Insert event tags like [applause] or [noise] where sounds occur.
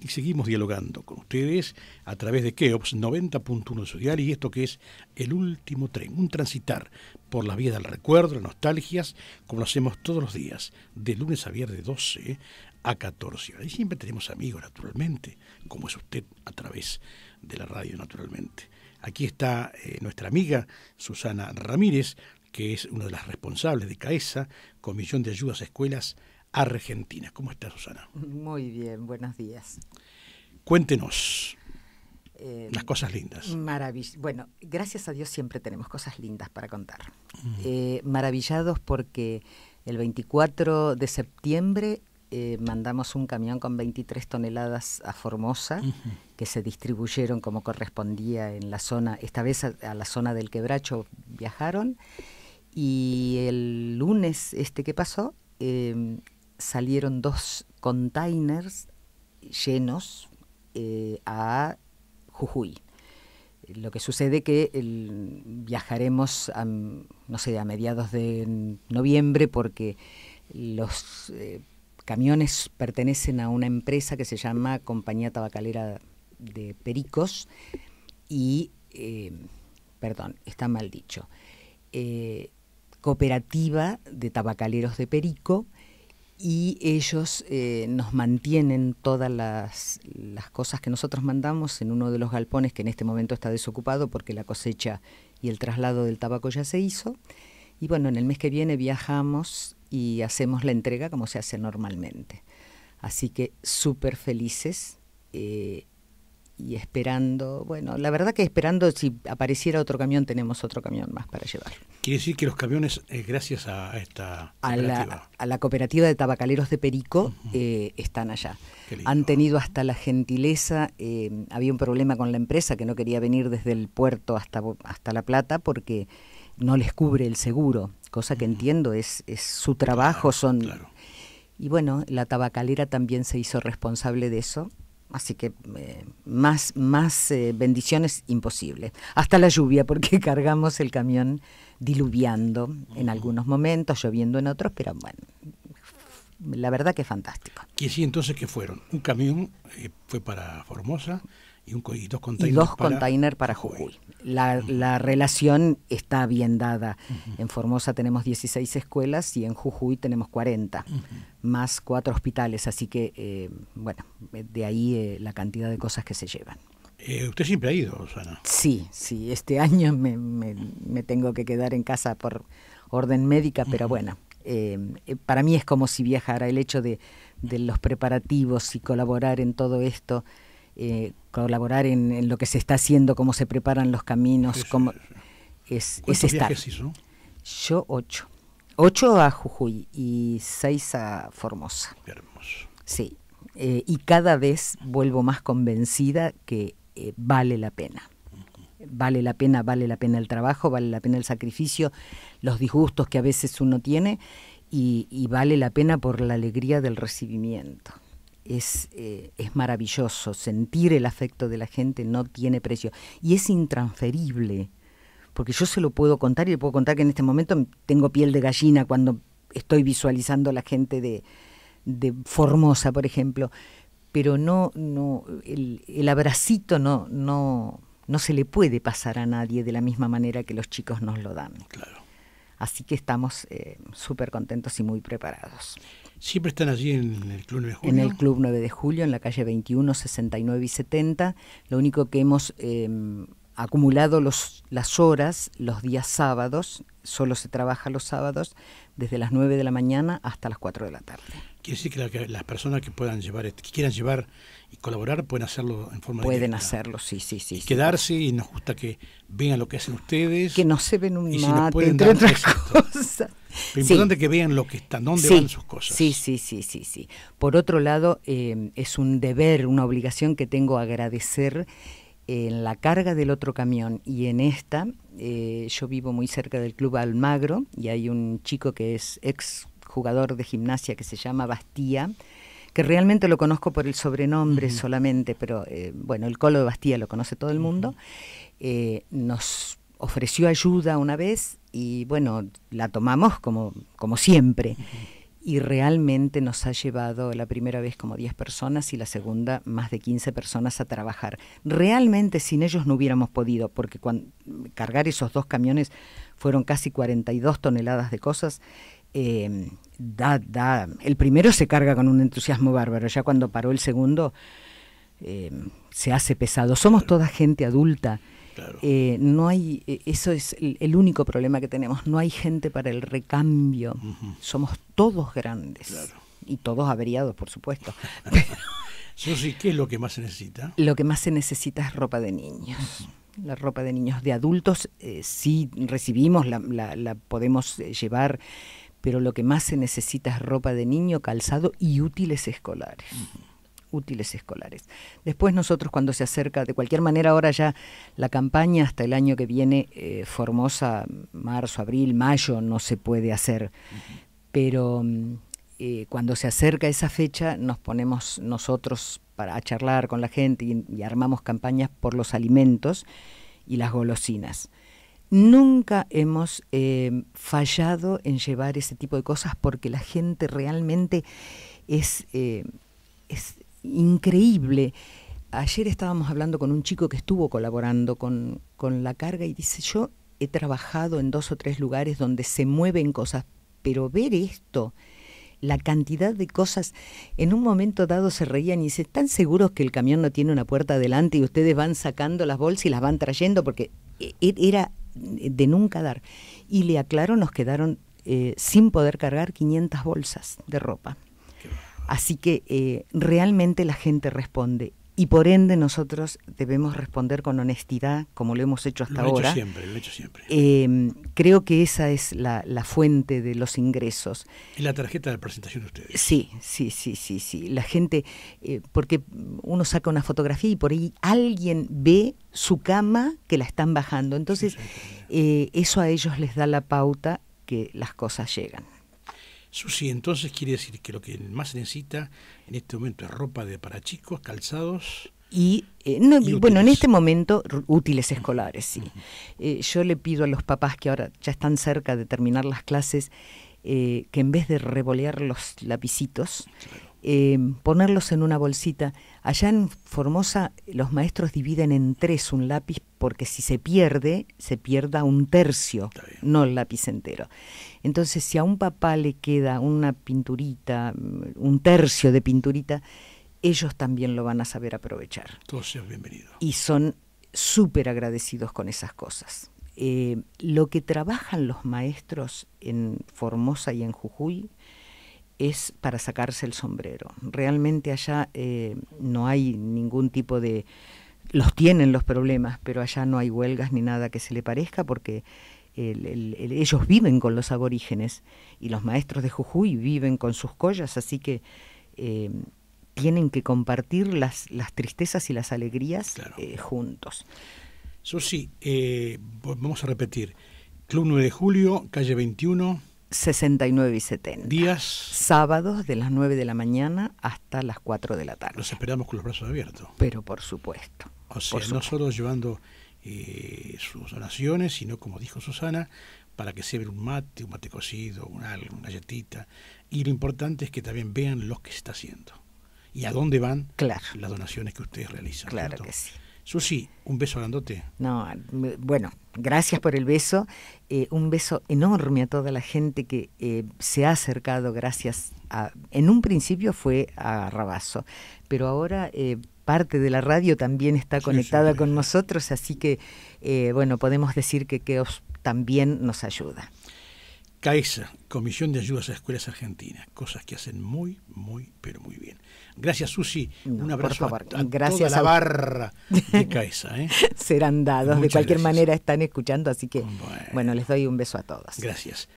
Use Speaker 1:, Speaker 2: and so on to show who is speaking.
Speaker 1: y seguimos dialogando con ustedes a través de Keops 90.1 de su diario y esto que es el último tren, un transitar por la vía del recuerdo, las nostalgias, como lo hacemos todos los días, de lunes a viernes 12 a 14 horas. Y siempre tenemos amigos, naturalmente, como es usted a través de la radio, naturalmente. Aquí está eh, nuestra amiga Susana Ramírez, que es una de las responsables de CAESA, Comisión de Ayudas a Escuelas Argentina. ¿Cómo estás, Susana?
Speaker 2: Muy bien, buenos días.
Speaker 1: Cuéntenos
Speaker 2: eh, las cosas lindas. Maravilloso. Bueno, gracias a Dios siempre tenemos cosas lindas para contar. Eh, maravillados porque el 24 de septiembre eh, mandamos un camión con 23 toneladas a Formosa, que se distribuyeron como correspondía en la zona, esta vez a, la zona del Quebracho viajaron. Y el lunes este que pasó, em, salieron dos containers llenos eh, a Jujuy. Lo que sucede que viajaremos, a, no sé, a mediados de noviembre porque los eh, camiones pertenecen a una empresa que se llama Compañía Tabacalera de Pericos y, eh, perdón, está mal dicho, Cooperativa de Tabacaleros de Perico y ellos eh, nos mantienen todas las, cosas que nosotros mandamos en uno de los galpones que en este momento está desocupado porque la cosecha y el traslado del tabaco ya se hizo. Y bueno, en el mes que viene viajamos y hacemos la entrega como se hace normalmente. Así que súper felices. Eh, y esperando, bueno, la verdad que esperando si apareciera otro camión, tenemos otro camión más para llevar.
Speaker 1: Quiere decir que los camiones, eh, gracias a esta A la,
Speaker 2: cooperativa de tabacaleros de Perico, eh, están allá. Han tenido hasta la gentileza, eh, había un problema con la empresa que no quería venir desde el puerto hasta, hasta La Plata porque no les cubre el seguro, cosa que entiendo es, es, su trabajo, son... Y bueno, la tabacalera también se hizo responsable de eso Así que eh, más, eh, bendiciones imposibles. Hasta la lluvia, porque [laughs] cargamos el camión diluviando en algunos momentos, lloviendo en otros,
Speaker 1: pero bueno, la verdad que fantástico. Y sí, entonces, ¿qué fueron? Un camión eh, fue para Formosa, y, dos containers. dos para,
Speaker 2: para Jujuy. La, la, relación está bien dada. En Formosa tenemos 16 escuelas y en Jujuy tenemos 40, más cuatro hospitales. Así que, eh, bueno, eh, de ahí eh, la cantidad de cosas que se llevan.
Speaker 1: ¿Usted siempre ha ido, Susana
Speaker 2: Sí, sí. Este año me, me, tengo que quedar en casa por orden médica, pero bueno, para mí es como si viajara el hecho de, de, los preparativos y colaborar en todo esto eh, colaborar en, lo que se está haciendo, cómo se preparan los caminos, como cómo es, es estar. Yo ocho. Ocho a Jujuy y seis a Formosa. Sí. Eh, y cada vez vuelvo más convencida que eh, vale la pena. Vale la pena, vale la pena el trabajo, vale la pena el sacrificio, los disgustos que a veces uno tiene y vale la pena por la alegría del recibimiento es, eh, es maravilloso. Sentir el afecto de la gente no tiene precio y es intransferible, porque yo se lo puedo contar y le puedo contar que en este momento tengo piel de gallina cuando estoy visualizando a la gente de, Formosa, por ejemplo, pero no, no el, el abracito no, no, no se le puede pasar a nadie de la misma manera que los chicos nos lo dan. Claro. Así que estamos eh, súper contentos y muy preparados. ¿Siempre están allí en
Speaker 1: el Club 9 de Julio? En el
Speaker 2: Club 9 de Julio, en la calle 21, 69 y 70. Lo único que hemos em, acumulado los, las horas, los días sábados, solo se trabaja los sábados, desde las 9 de la mañana hasta las 4 de la tarde.
Speaker 1: Quiere decir que, las personas que puedan llevar, quieran llevar y colaborar pueden hacerlo en forma Pueden hacerlo, sí, sí, sí. Y quedarse y nos gusta que vean lo que hacen ustedes. Que no se ven un mate, entre otras cosas. Lo importante que vean lo
Speaker 2: que están, dónde van sus cosas. Sí, sí, sí, sí, sí. Por otro lado, eh, es un deber, una obligación que tengo agradecer en la carga del otro camión y en esta, eh, yo vivo muy cerca del Club Almagro y hay un chico que es ex jugador de gimnasia que se llama Bastía, que realmente lo conozco por el sobrenombre solamente, pero eh, bueno, el colo de Bastía lo conoce todo el mundo, eh, nos ofreció ayuda una vez y bueno, la tomamos como, siempre y realmente nos ha llevado la primera vez como 10 personas y la segunda más de 15 personas a trabajar. Realmente sin ellos no hubiéramos podido, porque cargar esos dos camiones fueron casi 42 toneladas de cosas. Em, da, da. El primero se carga con un entusiasmo bárbaro, ya cuando paró el segundo em, se hace pesado. Somos toda gente adulta eh, no hay, e, eso es el, único problema que tenemos, no hay gente para el recambio. Somos todos grandes. Y todos averiados, por supuesto. [laughs]
Speaker 1: ¿qué es lo que más se necesita?
Speaker 2: Lo que más se necesita es ropa de niños. la ropa de niños de adultos eh, sí recibimos, la, podemos eh, llevar, pero lo que más se necesita es ropa de niño, calzado y útiles escolares útiles escolares. Después nosotros cuando se acerca, de cualquier manera ahora ya la campaña hasta el año que viene, eh, Formosa, marzo, abril, mayo, no se puede hacer, pero mm, eh, cuando se acerca esa fecha nos ponemos nosotros para charlar con la gente y, armamos campañas por los alimentos y las golosinas. Nunca hemos eh, fallado en llevar ese tipo de cosas porque la gente realmente es increíble. Ayer estábamos hablando con un chico que estuvo colaborando con, la carga y dice, yo he trabajado en dos o tres lugares donde se mueven cosas, pero ver esto, la cantidad de cosas, en un momento dado se reían y se ¿están seguros que el camión no tiene una puerta adelante y ustedes van sacando las bolsas y las van trayendo? Porque e, e, era de nunca dar. Y le aclaro, nos quedaron eh, sin poder cargar 500 bolsas de ropa. Así que eh, realmente la gente responde y por ende nosotros debemos responder con honestidad, como lo hemos hecho hasta lo he ahora. Hecho
Speaker 1: siempre, lo he hecho siempre.
Speaker 2: Em, creo que esa es la, fuente de los ingresos.
Speaker 1: Es la tarjeta de presentación de ustedes.
Speaker 2: Sí, sí, sí, sí, sí. La gente, eh, porque uno saca una fotografía y por ahí alguien ve su cama que la están bajando. Entonces, eh, eso a ellos les da la pauta que las cosas llegan.
Speaker 1: Susi, entonces quiere decir que lo que más se necesita en este momento es ropa de para chicos, calzados.
Speaker 2: Y, eh, bueno, en este momento útiles escolares, sí. Eh, yo le pido a los papás que ahora ya están cerca de terminar las clases eh, que en vez de revolear los lapicitos, eh, ponerlos en una bolsita. Allá en Formosa los maestros dividen en tres un lápiz porque si se pierde, se pierda un tercio, no el lápiz entero. Entonces, si a un papá le queda una pinturita, mm, un tercio de pinturita, ellos también lo van a saber aprovechar.
Speaker 1: Todos bienvenidos.
Speaker 2: Y son súper agradecidos con esas cosas. Eh, lo que trabajan los maestros en Formosa y en Jujuy es para sacarse el sombrero. Realmente allá eh, no hay ningún tipo de... Los tienen los problemas, pero allá no hay huelgas ni nada que se le parezca porque ellos viven con los aborígenes y los maestros de Jujuy viven con sus collas, así que eh, tienen que compartir las,
Speaker 1: tristezas y las alegrías juntos. Susi, eh, vamos a repetir. Club 9 de Julio, calle 21. 69 y 70.
Speaker 2: Días. Sábados de las 9 de la mañana hasta las 4 de la tarde. Los esperamos con los brazos
Speaker 1: abiertos. Pero por supuesto. O sea, no solo llevando eh, sus donaciones, sino como dijo Susana, para que se vea un mate, un mate cocido, un una galletita. Y lo importante es que también vean lo que está haciendo y a dónde van las donaciones que ustedes realizan. Claro que sí. Susi, un beso grandote. No, bueno,
Speaker 2: gracias por el beso. Eh, un beso enorme a toda la gente que eh, se ha acercado gracias a... En un principio fue a Rabazo, pero ahora... Eh, parte de la radio también está conectada con nosotros, así que, bueno, podemos
Speaker 1: decir que Keos también nos ayuda. CAESA, Comisión de Ayudas a Escuelas Argentinas, cosas que hacen muy, muy, pero muy bien. Gracias, Susi. un abrazo A, gracias la barra de [laughs] CAESA. ¿eh?
Speaker 2: Serán dados. de cualquier manera están escuchando, así que, bueno. bueno, les doy un beso a todos. Gracias.